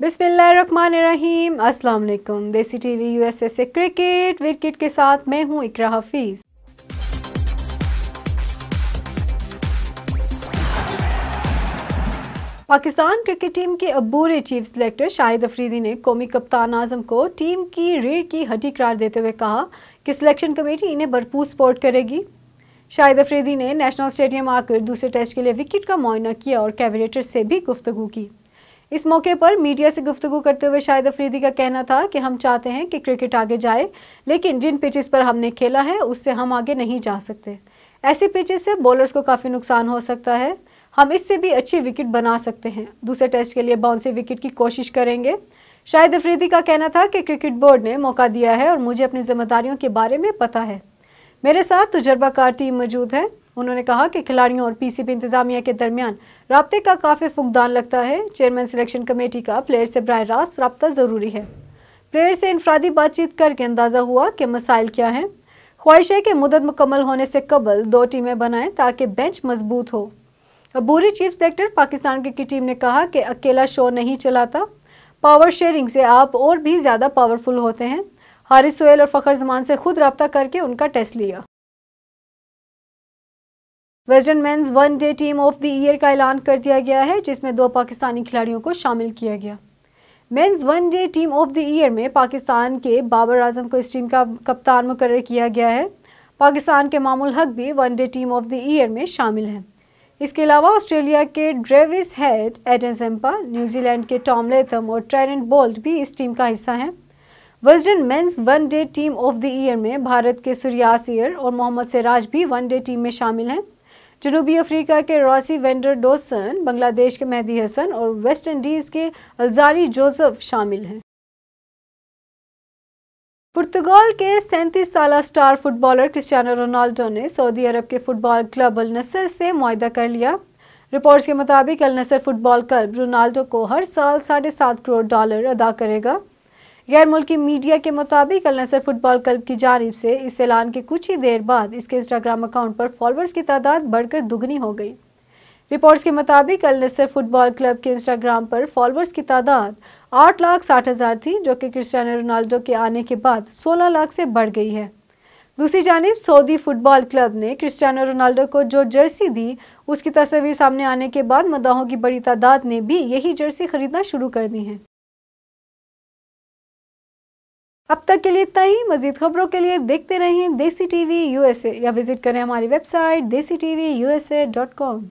बिसमीम अल्लाम Desi T V U S S A cricket wicket के साथ मैं हूँ इकरा हफीज़ पाकिस्तान क्रिकेट टीम के अबूरे चीफ सिलेक्टर शाहिद अफरीदी ने कौमी कप्तान आजम को टीम की रीढ़ की हड्डी करार देते हुए कहा कि सिलेक्शन कमेटी इन्हें भरपूर सपोर्ट करेगी शाहिद अफरीदी ने नेशनल स्टेडियम आकर दूसरे टेस्ट के लिए विकेट का मुआयना किया और कैबिनेटर से भी गुफ्तु की इस मौके पर मीडिया से गुफ्तगू करते हुए शाहिद अफरीदी का कहना था कि हम चाहते हैं कि क्रिकेट आगे जाए लेकिन जिन पिचेस पर हमने खेला है उससे हम आगे नहीं जा सकते ऐसे पिचेस से बॉलर्स को काफ़ी नुकसान हो सकता है हम इससे भी अच्छी विकेट बना सकते हैं दूसरे टेस्ट के लिए बाउंसी विकेट की कोशिश करेंगे शाहिद अफरीदी का कहना था कि क्रिकेट बोर्ड ने मौका दिया है और मुझे अपनी जिम्मेदारियों के बारे में पता है मेरे साथ तजर्बाकार टीम मौजूद है उन्होंने कहा कि खिलाड़ियों और पीसीबी इंतजामिया के दरमियान रबते का काफ़ी फुकदान लगता है चेयरमैन सिलेक्शन कमेटी का प्लेयर से बर रास्त रबता ज़रूरी है प्लेयर से इनफरादी बातचीत करके अंदाज़ा हुआ कि मसाइल क्या हैं ख्वाहिश है कि मुदत मुकम्मल होने से कबल दो टीमें बनाएं ताकि बेंच मजबूत हो अबूरी चीफ सेलेक्टर पाकिस्तान की टीम ने कहा कि अकेला शो नहीं चलाता पावर शेयरिंग से आप और भी ज़्यादा पावरफुल होते हैं हारिस सोहेल और फ़खर जमान से खुद रबता करके उनका टेस्ट लिया western men's one day team of the year का ऐलान कर दिया गया है जिसमें दो पाकिस्तानी खिलाड़ियों को शामिल किया गया men's one day team of the year में पाकिस्तान के बाबर आजम को इस टीम का कप्तान मुकर किया गया है पाकिस्तान के मामुल हक भी one day team of the year में शामिल हैं इसके अलावा ऑस्ट्रेलिया के ड्रेविस हेड एडन न्यूजीलैंड के टॉम लेथम और ट्रेनेंट बोल्ट भी इस टीम का हिस्सा हैं western men's one day team of the year में भारत के सूर्यास ईयर और मोहम्मद सिराज भी वन डे टीम में शामिल हैं जनूबी अफ्रीका के रॉसी वेंडर डोसन बांग्लादेश के मेहदी हसन और वेस्ट इंडीज़ के अलजारी जोसफ शामिल हैं पुर्तगाल के सैंतीस साल स्टार फुटबॉलर क्रिस्टियानो रोनाल्डो ने सऊदी अरब के फुटबॉल क्लब अल नसर से मुहिदा कर लिया रिपोर्ट्स के मुताबिक Al Nassr football club Ronaldo को हर साल साढ़े सात करोड़ डॉलर अदा करेगा गैर मुल्की मीडिया के मुताबिक नसर फुटबॉल क्लब की जानब से इस ऐलान के कुछ ही देर बाद इसके इंस्टाग्राम अकाउंट पर फॉलोअर्स की तादाद बढ़कर दुगनी हो गई रिपोर्ट्स के मुताबिक नसर फुटबॉल क्लब के इंस्टाग्राम पर फॉलोअर्स की तादाद आठ लाख साठ हज़ार थी जो कि क्रिस्टानो रोनाल्डो के आने के बाद सोलह लाख से बढ़ गई है दूसरी जानब सऊदी फुटबॉल क्लब ने क्रिस्टियानो रोनाल्डो को जो जर्सी दी उसकी तस्वीर सामने आने के बाद मदाहों की बड़ी तादाद ने भी यही जर्सी खरीदना शुरू कर दी है अब तक के लिए इतना ही मजीद खबरों के लिए देखते रहें देसी टीवी यूएसए या विजिट करें हमारी website Desi T V U S A dot com